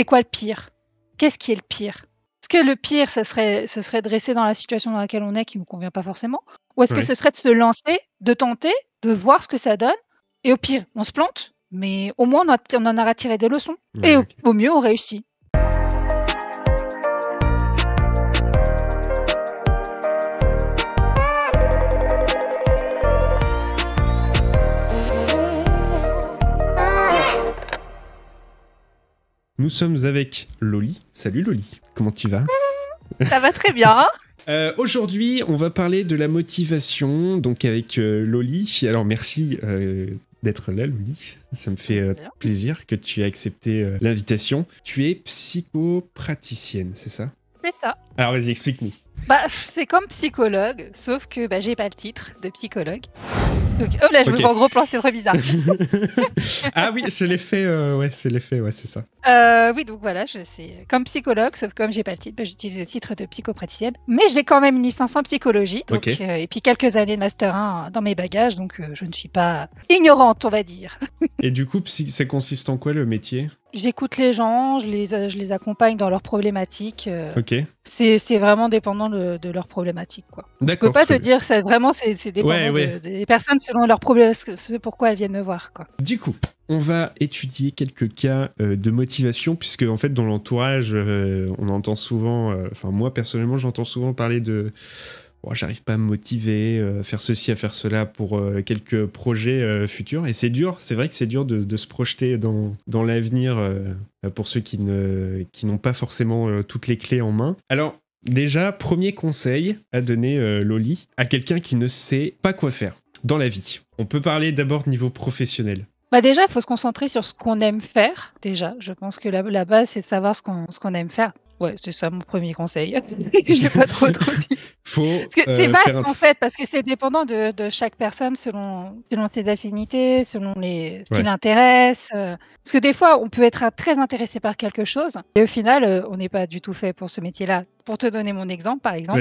c'est quoi le pire Qu'est-ce qui est le pire Est-ce que le pire, ça serait, ce serait de rester dans la situation dans laquelle on est qui ne nous convient pas forcément Ou est-ce que ce serait de se lancer, de tenter, de voir ce que ça donne Et au pire, on se plante, mais au moins on, en a tiré des leçons. et au mieux, on réussit. Nous sommes avec Loli. Salut Loli, comment tu vas Ça va très bien. Euh, aujourd'hui, on va parler de la motivation, donc avec euh, Loli. Alors merci euh, d'être là, Loli. Ça me fait plaisir que tu aies accepté l'invitation. Tu es psychopraticienne, c'est ça C'est ça. Alors vas-y, explique-nous. Bah, c'est comme psychologue, sauf que bah, j'ai pas le titre de psychologue. Donc, oh là, je me vois en gros plan, c'est trop bizarre. ah oui, c'est l'effet, euh, ouais, c'est l'effet, ouais, c'est ça. Euh, oui, donc voilà, je sais, comme psychologue, sauf comme j'ai pas le titre, j'utilise le titre de psychopraticienne, mais j'ai quand même une licence en psychologie, euh, et puis quelques années de master 1 dans mes bagages, donc je ne suis pas ignorante, on va dire. et du coup, ça consiste en quoi le métier J'écoute les gens, je les, les accompagne dans leurs problématiques. ok. C'est vraiment dépendant de, leurs problématiques, quoi. Je peux pas te dire, c'est vraiment c'est dépendant des personnes selon leurs problèmes, ce pourquoi elles viennent me voir. Quoi. Du coup, on va étudier quelques cas euh, de motivation, puisque en fait, dans l'entourage, euh, on entend souvent, euh, enfin, moi personnellement, j'entends souvent parler de. Oh, j'arrive pas à me motiver, faire ceci, à faire cela pour quelques projets futurs. Et c'est dur, c'est vrai que c'est dur de, se projeter dans, dans l'avenir pour ceux qui, ne, qui n'ont pas forcément toutes les clés en main. Alors, Déjà, premier conseil à donner Loli à quelqu'un qui ne sait pas quoi faire dans la vie. On peut parler d'abord de niveau professionnel. Bah déjà, il faut se concentrer sur ce qu'on aime faire. Déjà, je pense que la, la base, c'est de savoir ce qu'on aime faire. Ouais, c'est ça mon premier conseil. pas trop trop Faut. C'est euh, vaste en fait, parce que c'est dépendant de, chaque personne selon, selon ses affinités, selon les, ce qui l'intéresse. Euh. Parce que des fois, on peut être très intéressé par quelque chose et au final, euh, on n'est pas du tout fait pour ce métier-là. Pour te donner mon exemple, par exemple,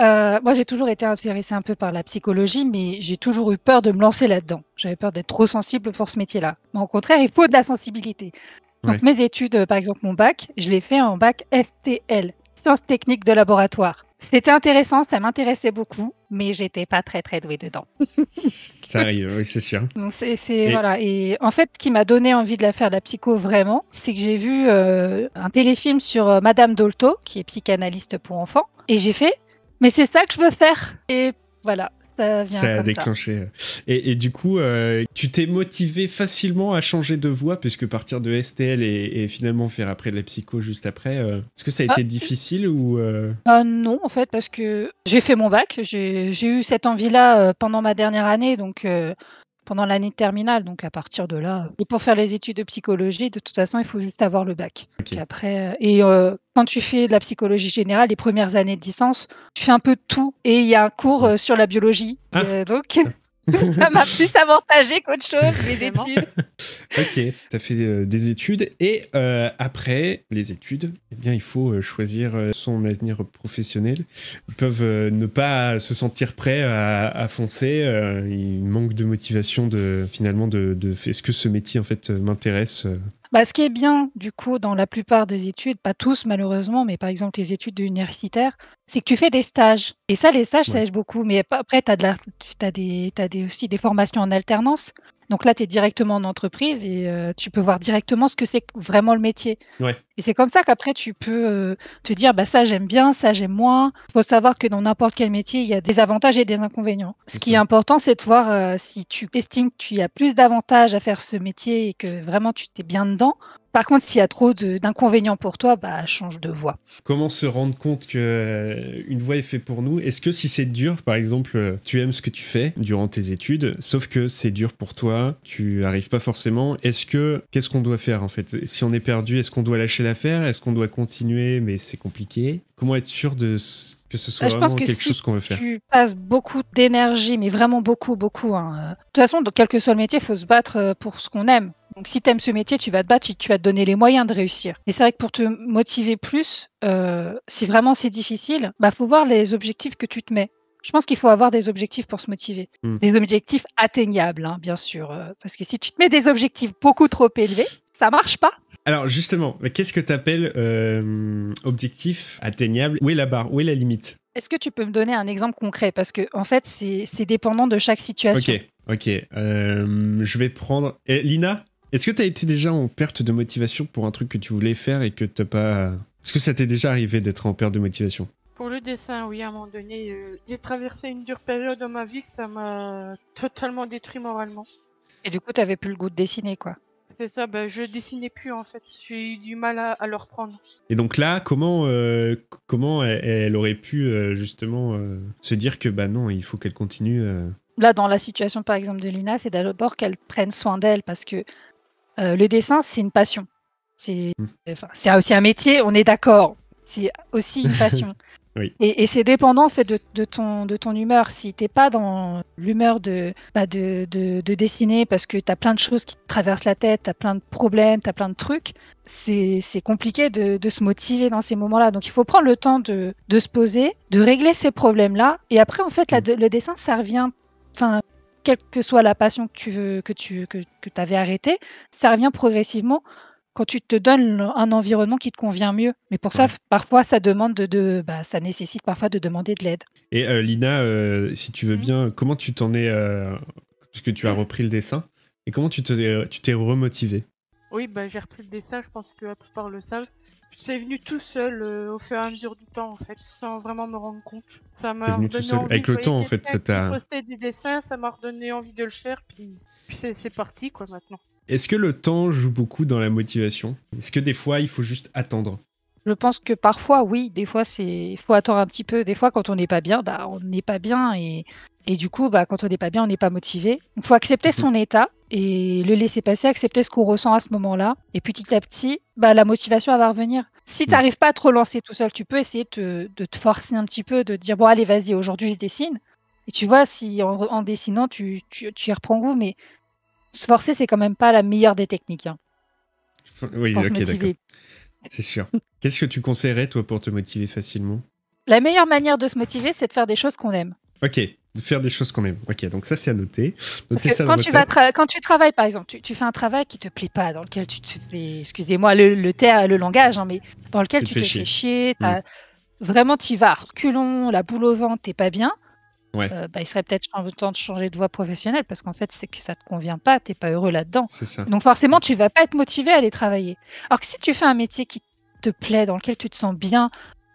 euh, moi, j'ai toujours été intéressée un peu par la psychologie, mais j'ai toujours eu peur de me lancer là-dedans. J'avais peur d'être trop sensible pour ce métier-là. Mais au contraire, il faut de la sensibilité. Donc, mes études, euh, par exemple, mon bac, je l'ai fait en bac STL, sciences techniques de laboratoire. C'était intéressant, ça m'intéressait beaucoup, mais j'étais pas très très douée dedans. ça arrive, oui, c'est sûr. Donc c'est voilà. Et en fait, ce qui m'a donné envie de la faire de la psycho vraiment, c'est que j'ai vu euh, un téléfilm sur Madame Dolto, qui est psychanalyste pour enfants, et j'ai fait mais c'est ça que je veux faire. Et voilà. Ça, vient ça a déclenché. Et, du coup, euh, tu t'es motivé facilement à changer de voie, puisque partir de STL et, finalement faire après de la psycho juste après, euh, est-ce que ça a ah, été difficile ou euh, bah, Non, en fait, parce que j'ai fait mon bac, j'ai eu cette envie-là pendant ma dernière année, donc pendant l'année terminale. Donc à partir de là, et euh, pour faire les études de psychologie, de toute façon, il faut juste avoir le bac. Euh, et après, euh, et quand tu fais de la psychologie générale, les premières années de licence, tu fais un peu tout et il y a un cours sur la biologie. Ah. donc ça m'a plus avantagé qu'autre chose, les études. ok, tu as fait euh, des études et euh, après les études, eh bien, il faut euh, choisir son avenir professionnel. Ils peuvent ne pas se sentir prêts à, foncer. il manque de motivation de finalement de, de est-ce que ce métier en fait m'intéresse bah, ce qui est bien, du coup, dans la plupart des études, pas tous malheureusement, mais par exemple les études universitaires, c'est que tu fais des stages. Et ça, les stages, ça aide beaucoup. Mais après, tu as, de as, des, des, aussi des formations en alternance. Donc là, tu es directement en entreprise et euh, tu peux voir directement ce que c'est vraiment le métier. Et c'est comme ça qu'après, tu peux euh, te dire, bah, ça j'aime bien, ça j'aime moins. Il faut savoir que dans n'importe quel métier, il y a des avantages et des inconvénients. Ce qui est important, c'est de voir euh, si tu estimes que tu as plus d'avantages à faire ce métier et que vraiment tu t'es bien dedans, par contre, s'il y a trop d'inconvénients pour toi, bah, change de voie. Comment se rendre compte qu'une euh, une est faite pour nous Est-ce que si c'est dur, par exemple, euh, tu aimes ce que tu fais durant tes études, sauf que c'est dur pour toi, tu arrives pas forcément. Est-ce que qu'est-ce qu'on doit faire en fait Si on est perdu, est-ce qu'on doit lâcher l'affaire Est-ce qu'on doit continuer Mais c'est compliqué. Comment être sûr de que ce soit ah, vraiment quelque chose qu'on veut faire. Tu passes beaucoup d'énergie, mais vraiment beaucoup, beaucoup. Hein, euh, de toute façon, quel que soit le métier, il faut se battre pour ce qu'on aime. Donc si tu aimes ce métier, tu vas te battre, tu vas te donner les moyens de réussir. Et c'est vrai que pour te motiver plus, euh, si vraiment c'est difficile, bah faut voir les objectifs que tu te mets. Je pense qu'il faut avoir des objectifs pour se motiver. Hmm. Des objectifs atteignables, hein, bien sûr. Euh, parce que si tu te mets des objectifs beaucoup trop élevés, ça marche pas. Alors justement, qu'est-ce que tu appelles euh, objectif atteignable Où est la barre Où est la limite Est-ce que tu peux me donner un exemple concret Parce que en fait, c'est dépendant de chaque situation. Ok, ok. je vais prendre... Eh, Lina est-ce que tu as été déjà en perte de motivation pour un truc que tu voulais faire et que t'as pas. Est-ce que ça t'est déjà arrivé d'être en perte de motivation Pour le dessin, oui, à un moment donné, euh, j'ai traversé une dure période dans ma vie que ça m'a totalement détruit moralement. Et du coup, t'avais plus le goût de dessiner, quoi. C'est ça, bah, je dessinais plus en fait. J'ai eu du mal à, le reprendre. Et donc là, comment, euh, comment elle, aurait pu euh, justement se dire que ben, non, il faut qu'elle continue Là, dans la situation par exemple de Lina, c'est d'abord qu'elle prenne soin d'elle parce que euh, le dessin, c'est une passion. Hmm. C'est aussi un métier, on est d'accord. C'est aussi une passion. Et, c'est dépendant fait, de, ton, de ton humeur. Si tu t'es pas dans l'humeur de, bah, de, dessiner parce que tu as plein de choses qui traversent la tête, tu as plein de problèmes, tu as plein de trucs, c'est compliqué de, se motiver dans ces moments-là. Donc il faut prendre le temps de, se poser, de régler ces problèmes-là. Et après, en fait, hmm. le dessin, ça revient quelle que soit la passion que tu veux, que tu avais arrêtée, ça revient progressivement quand tu te donnes un environnement qui te convient mieux. Mais pour ça, parfois, ça demande de, bah, ça nécessite parfois de demander de l'aide. Et euh, Lina, euh, si tu veux mm. bien, comment tu t'en es, euh, Parce puisque tu as mm. repris le dessin, et comment tu t'es tu remotivé Oui, bah, j'ai repris le dessin. Je pense que la plupart le savent. C'est venu tout seul euh, au fur et à mesure du temps, en fait, sans vraiment me rendre compte. Ça m'a redonné tout Avec le temps, en fait, ça des dessins, ça m'a redonné envie de le faire, puis, c'est parti, quoi, maintenant. Est-ce que le temps joue beaucoup dans la motivation Est-ce que des fois, il faut juste attendre je pense que parfois, oui, des fois, c'est faut attendre un petit peu. Des fois, quand on n'est pas bien, bah, on n'est pas bien. Et, et du coup, bah, quand on n'est pas bien, on n'est pas motivé. Il faut accepter mhm. son état et le laisser passer, accepter ce qu'on ressent à ce moment-là. Et petit à petit, bah, la motivation va revenir. Si mm. tu n'arrives pas à te relancer tout seul, tu peux essayer de te forcer un petit peu, de dire bon allez vas-y, aujourd'hui je dessine. Et tu vois, si en, dessinant, tu, tu, tu, y reprends goût, mais se forcer, c'est quand même pas la meilleure des techniques. Hein. oui, ok, d'accord. C'est sûr. Qu'est-ce que tu conseillerais, toi, pour te motiver facilement La meilleure manière de se motiver, c'est de faire des choses qu'on aime. Ok, de faire des choses quand même. Ok, donc ça c'est à noter. Parce que quand, tu vas quand tu travailles, par exemple, tu, fais un travail qui te plaît pas, dans lequel tu te fais, excusez-moi le, le, terre, le langage, hein, mais dans lequel tu, te, fais chier, mm. vraiment tu vas, reculons, la boule au ventre, t'es pas bien. Ouais. Euh, bah, il serait peut-être temps de changer de voie professionnelle parce qu'en fait, c'est que ça te convient pas, t'es pas heureux là-dedans. Donc forcément, tu vas pas être motivé à aller travailler. Alors que si tu fais un métier qui te plaît, dans lequel tu te sens bien,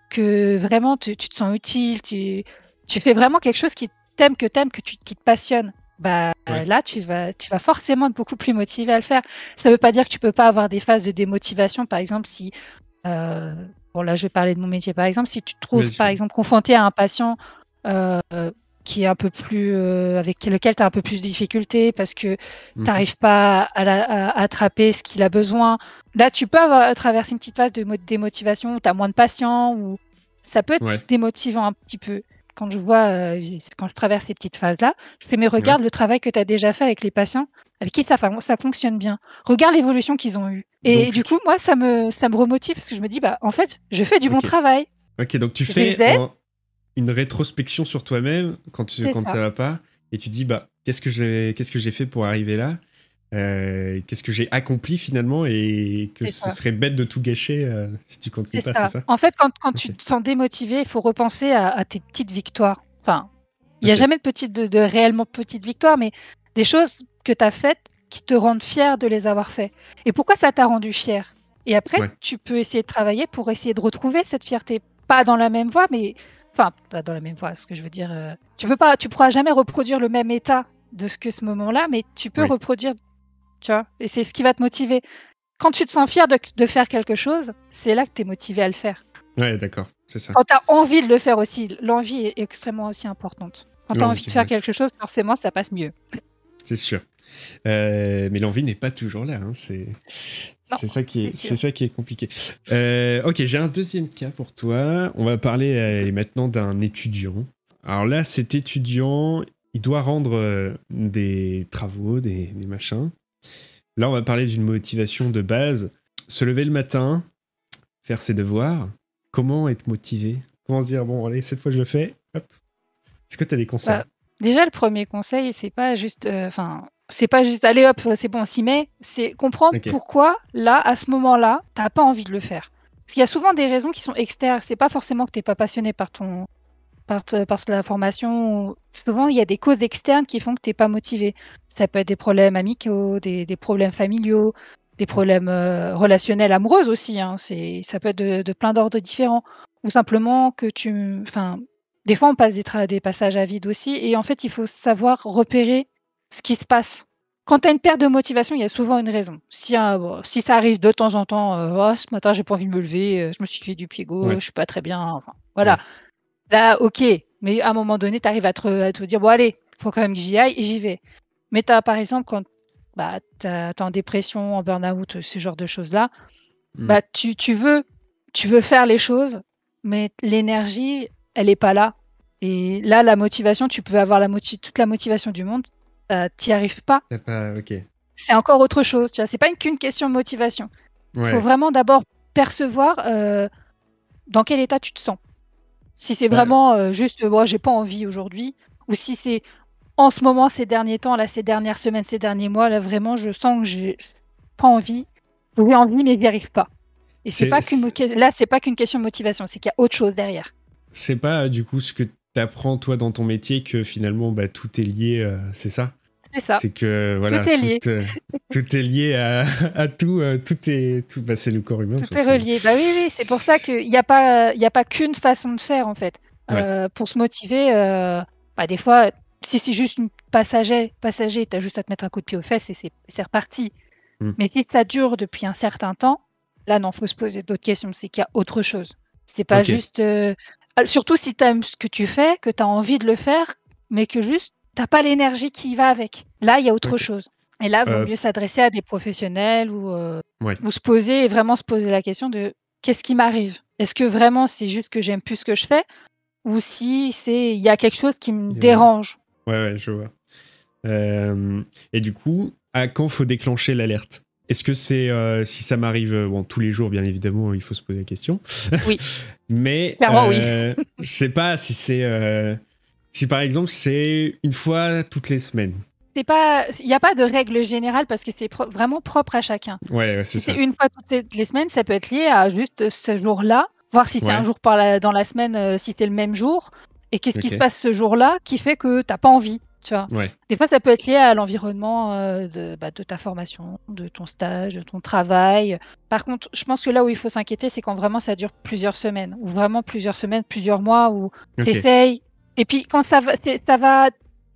que vraiment tu, tu te sens utile, tu, tu fais vraiment quelque chose qui thème que t'aimes, que tu, qui te passionne, bah là tu vas, tu vas forcément être beaucoup plus motivé à le faire. Ça ne veut pas dire que tu peux pas avoir des phases de démotivation, par exemple si euh, bon là je vais parler de mon métier par exemple, si tu te trouves par exemple confronté à un patient euh, qui est un peu plus euh, avec lequel tu as un peu plus de difficultés parce que mhm. tu n'arrives pas à, attraper ce qu'il a besoin. Là, tu peux avoir, traverser une petite phase de démotivation où tu as moins de patients ou ça peut être démotivant un petit peu quand je vois, euh, quand je traverse ces petites phases-là, je fais, mais regarde le travail que tu as déjà fait avec les patients, avec qui ça, fonctionne bien. Regarde l'évolution qu'ils ont eue. Et du coup, moi, ça me, ça me remotive parce que je me dis, bah, en fait, je fais du bon travail. Ok, donc tu fais une rétrospection sur toi-même quand, ça. ne va pas et tu dis, bah, qu'est-ce que j'ai que fait pour arriver là euh, qu'est-ce que j'ai accompli finalement et que ce serait bête de tout gâcher euh, si tu comptes pas, c'est ça En fait, quand, tu te sens démotivé, il faut repenser à, tes petites victoires. Enfin, il n'y a jamais de, de, réellement petites victoires, mais des choses que tu as faites qui te rendent fier de les avoir faites. Et pourquoi ça t'a rendu fier Et après, tu peux essayer de travailler pour essayer de retrouver cette fierté. Pas dans la même voie, mais... Enfin, pas dans la même voie, ce que je veux dire. Euh, tu peux pas, tu pourras jamais reproduire le même état de ce que ce moment-là, mais tu peux reproduire tu Et c'est ce qui va te motiver. Quand tu te sens fier de, faire quelque chose, c'est là que tu es motivé à le faire. Ouais, d'accord, c'est ça. Quand tu as envie de le faire aussi, l'envie est extrêmement aussi importante. Quand tu as envie de faire quelque chose, forcément, ça passe mieux. C'est sûr. Euh, mais l'envie n'est pas toujours là. Hein, c'est, ça qui est, ça qui est compliqué. Euh, ok, j'ai un deuxième cas pour toi. On va parler euh, maintenant d'un étudiant. Alors là, cet étudiant, il doit rendre des travaux, des machins. Là, on va parler d'une motivation de base. Se lever le matin, faire ses devoirs. Comment être motivé Comment se dire, bon, allez, cette fois je le fais. Est-ce que tu as des conseils bah, Déjà, le premier conseil, c'est pas juste. Euh, enfin, c'est pas juste allez hop, c'est bon, on s'y met. C'est comprendre pourquoi, là, à ce moment-là, t'as pas envie de le faire. Parce qu'il y a souvent des raisons qui sont externes. C'est pas forcément que tu n'es pas passionné par ton, parce, parce que la formation, souvent il y a des causes externes qui font que tu n'es pas motivé. Ça peut être des problèmes amicaux, des, problèmes familiaux, des problèmes euh, relationnels, amoureux aussi. Hein. C'est, ça peut être de, plein d'ordres différents. Ou simplement que tu. Enfin, des fois on passe des, passages à vide aussi. Et en fait, il faut savoir repérer ce qui se passe. Quand tu as une perte de motivation, il y a souvent une raison. Si, euh, si ça arrive de temps en temps, euh, oh, ce matin, j'ai pas envie de me lever, je me suis fait du pied gauche, je suis pas très bien. voilà. Là, ok, mais à un moment donné, tu arrives à te, dire, bon, allez, faut quand même que j'y aille et j'y vais. Mais tu as, par exemple, quand bah, tu es en dépression, en burn-out, ce genre de choses-là, hmm. bah, tu, tu, veux, tu veux faire les choses, mais l'énergie, elle n'est pas là. Et là, la motivation, tu peux avoir la toute la motivation du monde, tu bah, t'y arrives pas. pas C'est encore autre chose, tu vois. C'est pas qu'une question de motivation. Il faut vraiment d'abord percevoir euh, dans quel état tu te sens. Si c'est vraiment euh, juste, euh, moi, j'ai pas envie aujourd'hui, ou si c'est en ce moment, ces derniers temps, là, ces dernières semaines, ces derniers mois, là, vraiment, je sens que j'ai pas envie. J'ai envie, mais j'y arrive pas. Et c'est pas qu'une là, c'est pas qu'une question de motivation, c'est qu'il y a autre chose derrière. C'est pas euh, du coup ce que t'apprends toi dans ton métier que finalement, bah, tout est lié, c'est ça c'est ça. C'est que voilà, tout est lié. Euh, tout, est lié à, tout. Euh, tout est tout. Bah, c'est le corps humain. Tout est relié. Bah oui, oui. C'est pour ça qu'il n'y a pas, il euh, a pas qu'une façon de faire en fait. pour se motiver, bah, des fois, si c'est juste une passager, passager, t'as juste à te mettre un coup de pied aux fesses et c'est reparti. Mm. Mais si ça dure depuis un certain temps, là non, faut se poser d'autres questions. C'est qu'il y a autre chose. C'est pas juste. Surtout si tu aimes ce que tu fais, que tu as envie de le faire, mais que juste t'as pas l'énergie qui y va avec. Là, il y a autre chose. Et là, il vaut euh, mieux s'adresser à des professionnels euh, ou, se poser et vraiment se poser la question de qu'est-ce qui m'arrive Est-ce que vraiment c'est juste que j'aime plus ce que je fais ou si c'est il y a quelque chose qui me dérange Ouais, ouais, je vois. Euh, et du coup, à quand faut déclencher l'alerte Est-ce que c'est si ça m'arrive tous les jours bien évidemment il faut se poser la question. Oui. Mais clairement oui. je sais pas si c'est si par exemple c'est une fois toutes les semaines. C'est pas, il n'y a pas de règle générale parce que c'est vraiment propre à chacun. Ouais, c'est ça. une fois toutes les semaines, ça peut être lié à juste ce jour-là, voir si tu es un jour par dans la semaine, euh, si tu es le même jour, et qu'est-ce qui se passe ce jour-là qui fait que tu t'as pas envie. Tu vois. Des fois, ça peut être lié à l'environnement euh, bah, de, ta formation, de ton stage, de ton travail. Par contre, je pense que là où il faut s'inquiéter, c'est quand vraiment ça dure plusieurs semaines, ou vraiment plusieurs semaines, plusieurs mois, où tu essayes, et puis quand ça va, ça va,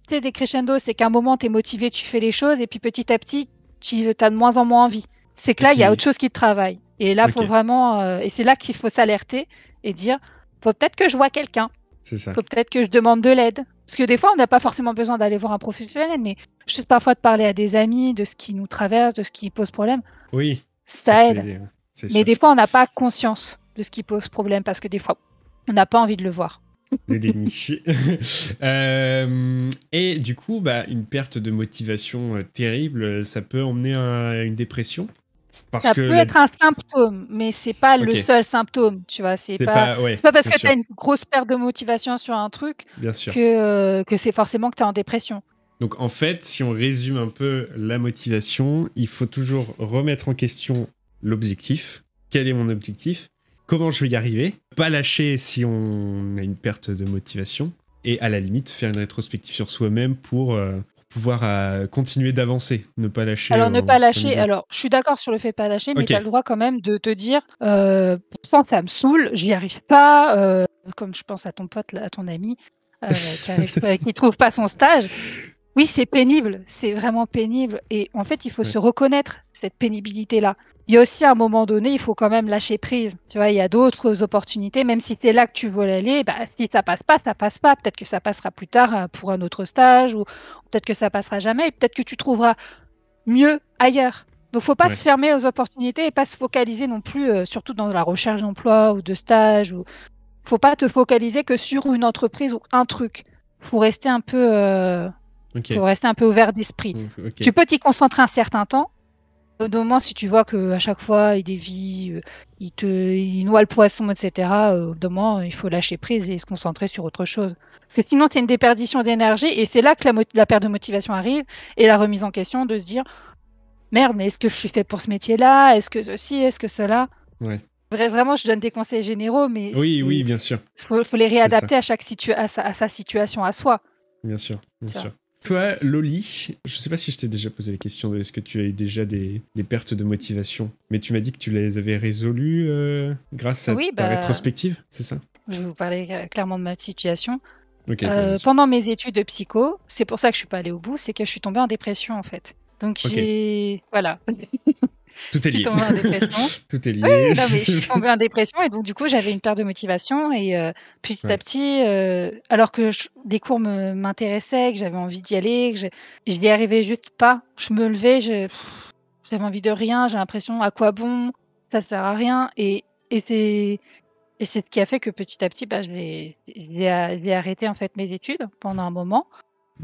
des crescendo, c'est qu'à un moment, tu es motivé, tu fais les choses, et puis petit à petit, tu as de moins en moins envie. C'est que là, il y a autre chose qui te travaille. Et là, faut vraiment, euh, et c'est là qu'il faut s'alerter et dire, faut peut-être que je vois quelqu'un. C'est ça. Faut peut-être que je demande de l'aide. Parce que des fois, on n'a pas forcément besoin d'aller voir un professionnel, mais juste parfois de parler à des amis de ce qui nous traverse, de ce qui pose problème. Oui. ça aide. Mais des fois, on n'a pas conscience de ce qui pose problème parce que des fois, on n'a pas envie de le voir. Le euh, et du coup, bah, une perte de motivation euh, terrible, ça peut emmener à une dépression. ça peut être un symptôme, mais c'est pas le seul symptôme, tu vois. C'est pas, parce que tu as une grosse perte de motivation sur un truc que, euh, que c'est forcément que tu es en dépression. Donc en fait, si on résume un peu la motivation, il faut toujours remettre en question l'objectif. Quel est mon objectif comment je vais y arriver, pas lâcher si on a une perte de motivation, et à la limite faire une rétrospective sur soi-même pour, euh, pouvoir euh, continuer d'avancer, ne pas lâcher. Alors ne pas lâcher, alors je suis d'accord sur le fait de pas lâcher, mais tu as le droit quand même de te dire, sans euh, ça ça me saoule, j'y arrive pas, comme je pense à ton pote, à ton ami, qui, ne trouve pas son stage. Oui, c'est pénible, c'est vraiment pénible, et en fait il faut se reconnaître cette pénibilité-là il y a aussi un moment donné, il faut quand même lâcher prise. Tu vois, il y a d'autres opportunités, même si c'est là que tu veux aller, bah, si ça passe pas, ça passe pas. Peut-être que ça passera plus tard euh, pour un autre stage, ou peut-être que ça passera jamais, peut-être que tu trouveras mieux ailleurs. Donc, faut pas se fermer aux opportunités et pas se focaliser non plus, euh, surtout dans la recherche d'emploi ou de stage. Ou faut pas te focaliser que sur une entreprise ou un truc. Faut rester un peu, euh, faut rester un peu ouvert d'esprit. Tu peux t'y concentrer un certain temps, au moment, si tu vois que à chaque fois il dévie, euh, il te, noie le poisson, etc. Euh, au moment, il faut lâcher prise et se concentrer sur autre chose. Parce que sinon, tu as une déperdition d'énergie et c'est là que la, perte de motivation arrive et la remise en question de se dire merde, mais est-ce que je suis fait pour ce métier-là Est-ce que ceci Est-ce que cela ouais. Vraiment, je donne des conseils généraux, mais oui, oui, bien sûr. Faut, faut les réadapter à chaque à sa situation, à soi. Bien sûr, bien sûr. Toi, Loli, je ne sais pas si je t'ai déjà posé la question de est-ce que tu as eu déjà des, pertes de motivation, mais tu m'as dit que tu les avais résolues euh, grâce à ta bah, rétrospective, c'est ça Je vais vous parler euh, clairement de ma situation. Euh, pendant mes études de psycho, c'est pour ça que je suis pas allée au bout, c'est que je suis tombée en dépression en fait. Donc j'ai. Voilà. Tout est lié. Je suis tombée en dépression. Tout est lié. je suis tombée en dépression et donc du coup j'avais une perte de motivation et euh, petit à petit, euh, alors que des cours m'intéressaient, que j'avais envie d'y aller, que je, n'y arrivais juste pas. Je me levais, j'avais envie de rien, j'ai l'impression à quoi bon, ça sert à rien et, c'est et c'est ce qui a fait que petit à petit, bah, j'ai arrêté en fait mes études pendant un moment.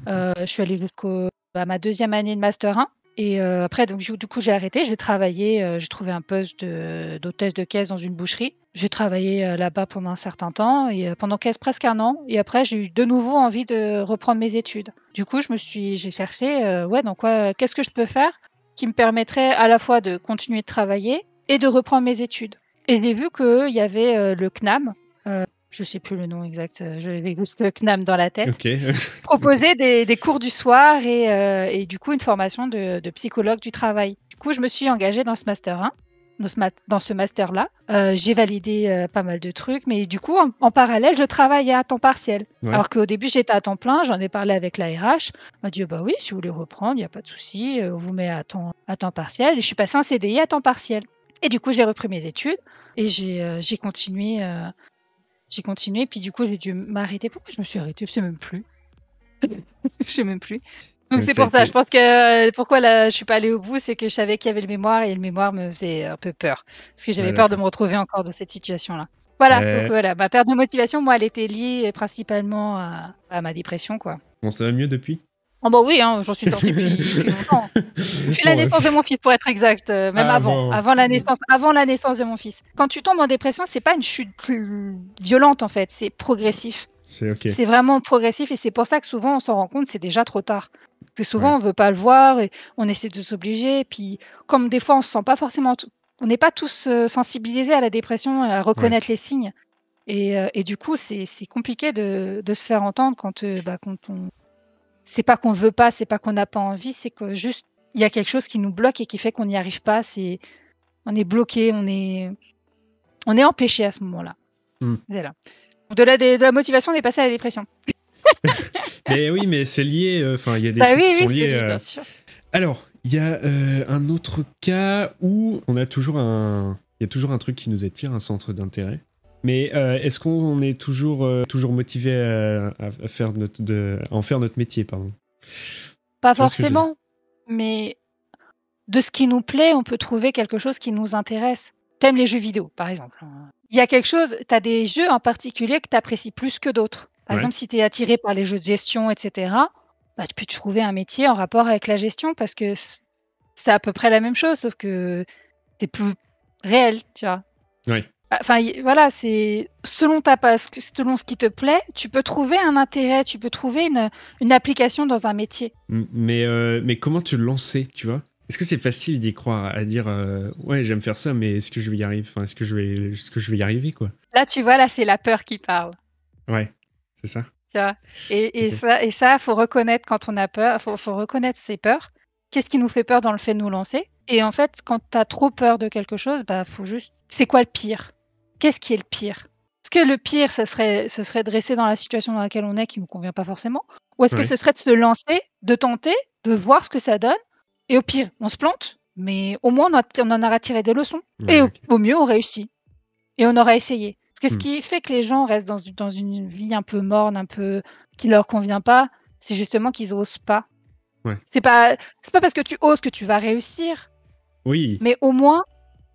Euh, je suis allée jusqu'à bah, ma deuxième année de master 1 et euh, après, donc, du coup, j'ai arrêté. J'ai travaillé, euh, j'ai trouvé un poste d'hôtesse de, caisse dans une boucherie. J'ai travaillé euh, là-bas pendant un certain temps, pendant presque un an. Et après, j'ai eu de nouveau envie de reprendre mes études. Du coup, je me suis, j'ai cherché, ouais, donc quoi, qu'est-ce que je peux faire qui me permettrait à la fois de continuer de travailler et de reprendre mes études. Et j'ai vu qu'il y avait le CNAM, je ne sais plus le nom exact, euh, je juste le CNAM dans la tête, Proposer des, cours du soir et, euh, du coup une formation de, psychologue du travail. Du coup, je me suis engagée dans ce master 1. Dans ce, master-là, euh, j'ai validé pas mal de trucs, mais du coup, en, parallèle, je travaillais à temps partiel. Alors qu'au début, j'étais à temps plein, j'en ai parlé avec la RH. m'a dit, oh, bah oui, si vous voulez reprendre, il n'y a pas de souci, on vous met à temps, à temps partiel. je suis passée en CDI à temps partiel. Et du coup, j'ai repris mes études et j'ai continué j'ai continué, puis du coup, j'ai dû m'arrêter. Pourquoi je me suis arrêtée Je sais même plus. je sais même plus. Donc c'est pour ça, je pense que euh, pourquoi là, je suis pas allée au bout, c'est que je savais qu'il y avait le mémoire et le mémoire me faisait un peu peur. Parce que j'avais peur de me retrouver encore dans cette situation-là. Voilà, voilà, ma perte de motivation, moi, elle était liée principalement à, ma dépression, quoi. Bon, ça va mieux depuis ah bah oui, hein, j'en suis sortie depuis, longtemps. Depuis la naissance de mon fils, pour être exact, euh, même ah, avant, avant la naissance, avant la naissance de mon fils. Quand tu tombes en dépression, c'est pas une chute violente en fait, c'est progressif. C'est vraiment progressif et c'est pour ça que souvent on s'en rend compte, c'est déjà trop tard. Parce que souvent on on veut pas le voir et on essaie de s'obliger. Puis comme des fois on se sent pas forcément, on n'est pas tous euh, sensibilisés à la dépression, à reconnaître les signes. Et, euh, du coup c'est compliqué de, de, se faire entendre quand, bah, quand on c'est pas qu'on veut pas, c'est pas qu'on n'a pas envie, c'est que juste il y a quelque chose qui nous bloque et qui fait qu'on n'y arrive pas. C'est on est bloqué, on est on est empêché à ce moment-là. Hmm. Au-delà de la motivation, on est passé à la dépression. mais oui, mais c'est lié. Euh, enfin, il y a des bah oui, qui sont liés. Euh. bien sûr. Alors, il y a euh, un autre cas où on a toujours un, il y a toujours un truc qui nous attire, un centre d'intérêt. Mais euh, est-ce qu'on est toujours, euh, toujours motivé à, faire notre, de, en faire notre métier pardon Pas forcément, mais de ce qui nous plaît, on peut trouver quelque chose qui nous intéresse. T'aimes les jeux vidéo, par exemple. Il y a quelque chose, t'as des jeux en particulier que t'apprécies plus que d'autres. Par exemple, si tu es attiré par les jeux de gestion, etc., bah, tu peux trouver un métier en rapport avec la gestion parce que c'est à peu près la même chose, sauf que c'est plus réel, tu vois. Oui. Enfin, voilà, c'est selon ta passe, selon ce qui te plaît, tu peux trouver un intérêt, tu peux trouver une, application dans un métier. Mais, euh, mais comment tu le lancer, tu vois Est-ce que c'est facile d'y croire, à dire euh, ouais, j'aime faire ça, mais est-ce que je vais y arriver Enfin, est-ce que que je vais y arriver, quoi Là, tu vois, là, c'est la peur qui parle. Ouais, c'est ça. et, ça, et ça, faut reconnaître quand on a peur, faut, faut reconnaître ses peurs. Qu'est-ce qui nous fait peur dans le fait de nous lancer Et en fait, quand tu as trop peur de quelque chose, bah, faut juste. C'est quoi le pire qu'est-ce qui est le pire Est-ce que le pire, ce serait, ce serait de rester dans la situation dans laquelle on est qui ne nous convient pas forcément Ou est-ce que ce serait de se lancer, de tenter, de voir ce que ça donne Et au pire, on se plante, mais au moins on, en aura tiré des leçons. et au, mieux, on réussit. Et on aura essayé. Parce que ce hmm. qui fait que les gens restent dans, une vie un peu morne, un peu qui leur convient pas, c'est justement qu'ils n'osent pas. Ouais. C'est pas, pas parce que tu oses que tu vas réussir. Oui. Mais au moins,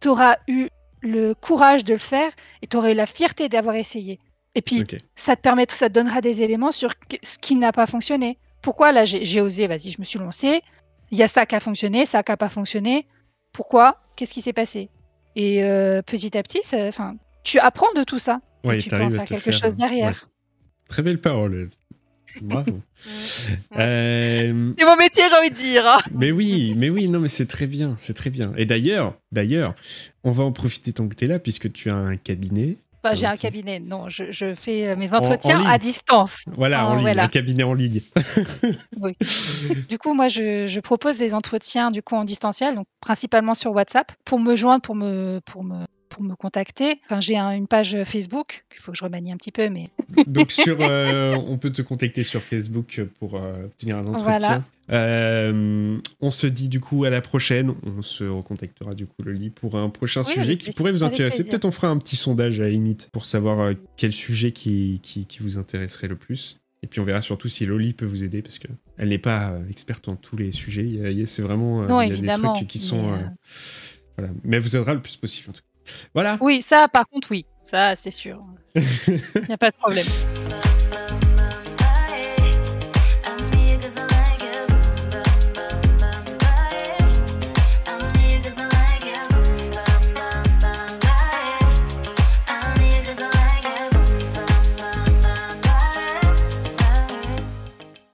tu auras eu le courage de le faire et tu aurais la fierté d'avoir essayé. Et puis, ça, te permettra, ça te donnera des éléments sur ce qui n'a pas fonctionné. Pourquoi là, j'ai osé, vas-y, je me suis lancé. Il y a ça qui a fonctionné, ça qui n'a pas fonctionné. Pourquoi Qu'est-ce qui s'est passé Et euh, petit à petit, ça, tu apprends de tout ça. tu quelque chose hein. derrière. Très belle parole. Euh, c'est mon métier, j'ai envie de dire. Hein. Mais oui, mais oui, non, mais c'est très bien, c'est très bien. Et d'ailleurs, d'ailleurs, on va en profiter tant que tu es là, puisque tu as un cabinet. Bah, j'ai euh, un cabinet, non, je, fais euh, mes entretiens à distance. Voilà, en, ah, un cabinet en ligne. Du coup, moi, je, propose des entretiens du coup en distanciel, donc principalement sur WhatsApp, pour me joindre, pour me, pour me pour me contacter. Enfin, j'ai une page Facebook qu'il faut que je remanie un petit peu, mais. Donc sur, euh, on peut te contacter sur Facebook pour euh, obtenir un entretien. Euh, on se dit du coup à la prochaine. On se recontactera du coup Loli pour un prochain sujet qui pourrait vous intéresser. Peut-être on fera un petit sondage à la limite pour savoir quel sujet qui, qui, vous intéresserait le plus. Et puis on verra surtout si Loli peut vous aider parce qu'elle n'est pas experte en tous les sujets. C'est vraiment il y a des trucs qui sont mais elle vous aidera le plus possible en tout cas. Voilà. Oui, ça, par contre, oui. Ça, c'est sûr. Il n'y a pas de problème.